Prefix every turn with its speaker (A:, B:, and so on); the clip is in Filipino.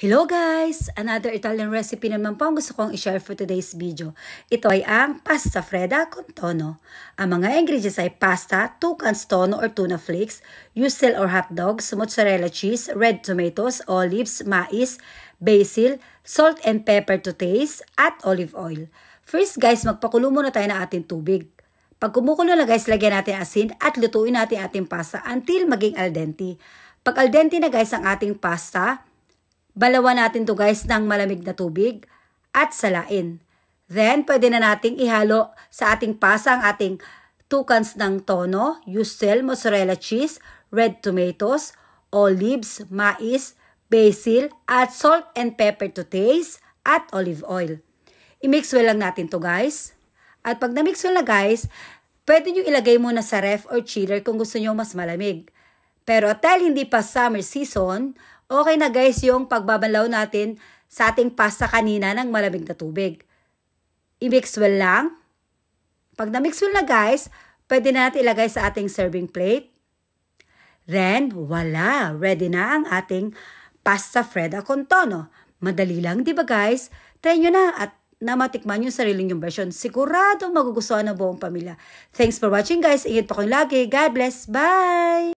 A: Hello guys! Another Italian recipe naman po ang gusto kong i-share for today's video. Ito ay ang pasta fredda con tono. Ang mga ingredients ay pasta, 2 cans tono or tuna flakes, usil or hot dogs, mozzarella cheese, red tomatoes, olives, mais, basil, salt and pepper to taste, at olive oil. First guys, magpakulo muna tayo ng ating tubig. Pag kumukulo na guys, lagyan natin asin at lutuin natin ating pasta until maging al dente. Pag al dente na guys ang ating pasta, Balawan natin to guys ng malamig na tubig at salain. Then, pwede na nating ihalo sa ating pasa ang ating cans ng tono, yusel, mozzarella cheese, red tomatoes, olives, mais, basil, at salt and pepper to taste, at olive oil. I-mix well lang natin to guys. At pag na-mix well na guys, pwede nyo ilagay muna sa ref or chiller kung gusto nyo mas malamig. Pero dahil hindi pa summer season, Okay na guys yung pagbabalaw natin sa ating pasta kanina ng malamig na tubig. I-mix well lang. Pag na-mix well na guys, pwede na natin ilagay sa ating serving plate. Then, wala. Ready na ang ating pasta freda con tono. Madali lang, di ba guys? Try nyo na at na matikman yung sarili yung version. Sigurado magugustuhan ng buong pamilya. Thanks for watching guys. Ingat po kayong lagi. God bless. Bye!